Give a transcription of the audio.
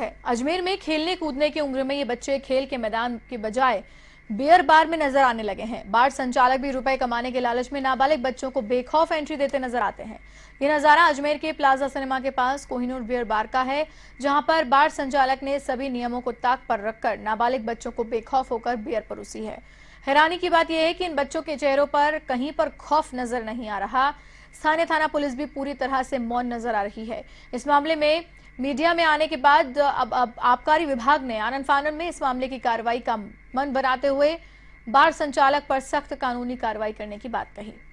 है अजमेर में खेलने कूदने की उम्र में ये बच्चे खेल के मैदान के बजाय बियर बार में नजर आने लगे हैं बार संचालक भी रुपए कमाने के लालच में नाबालिग बच्चों को बेखौफ एंट्री देते नजर आते हैं ये नजारा अजमेर के प्लाजा सिनेमा के पास कोहिनूर बियर बार का है जहां पर बार संचालक ने सभी नियमों को ताक पर रखकर नाबालिग बच्चों को बेखौफ होकर बियर परोसी है हैरानी की बात यह है कि इन बच्चों के चेहरों पर कहीं पर खौफ नजर नहीं आ रहा स्थानीय थाना पुलिस भी पूरी तरह से मौन नजर आ रही है इस मामले में मीडिया में आने के बाद अब अब आबकारी विभाग ने आनंद फानन में इस मामले की कार्रवाई का मन बनाते हुए बार संचालक पर सख्त कानूनी कार्रवाई करने की बात कही